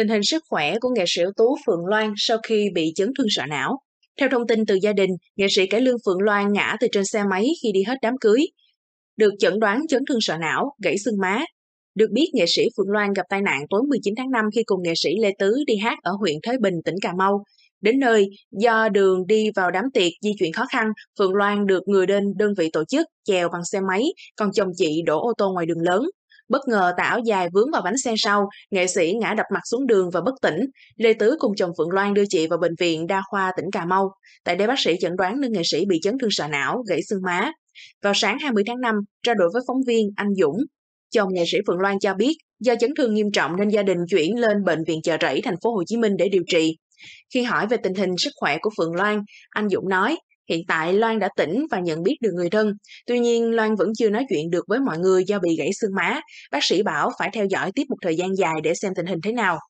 tình hình sức khỏe của nghệ sĩ ưu tú Phượng Loan sau khi bị chấn thương sọ não. Theo thông tin từ gia đình, nghệ sĩ cải lương Phượng Loan ngã từ trên xe máy khi đi hết đám cưới. Được chẩn đoán chấn thương sọ não, gãy xương má. Được biết, nghệ sĩ Phượng Loan gặp tai nạn tối 19 tháng 5 khi cùng nghệ sĩ Lê Tứ đi hát ở huyện Thới Bình, tỉnh Cà Mau. Đến nơi, do đường đi vào đám tiệc di chuyển khó khăn, Phượng Loan được người đơn đơn vị tổ chức chèo bằng xe máy, còn chồng chị đổ ô tô ngoài đường lớn. Bất ngờ tà áo dài vướng vào bánh xe sau, nghệ sĩ ngã đập mặt xuống đường và bất tỉnh. Lê Tứ cùng chồng Phượng Loan đưa chị vào bệnh viện đa khoa tỉnh Cà Mau. Tại đây bác sĩ chẩn đoán nữ nghệ sĩ bị chấn thương sọ não, gãy xương má. Vào sáng 20 tháng 5, trao đổi với phóng viên Anh Dũng, chồng nghệ sĩ Phượng Loan cho biết do chấn thương nghiêm trọng nên gia đình chuyển lên bệnh viện chợ rẫy thành phố Hồ Chí Minh để điều trị. Khi hỏi về tình hình sức khỏe của Phượng Loan, anh Dũng nói Hiện tại Loan đã tỉnh và nhận biết được người thân. Tuy nhiên, Loan vẫn chưa nói chuyện được với mọi người do bị gãy xương má. Bác sĩ bảo phải theo dõi tiếp một thời gian dài để xem tình hình thế nào.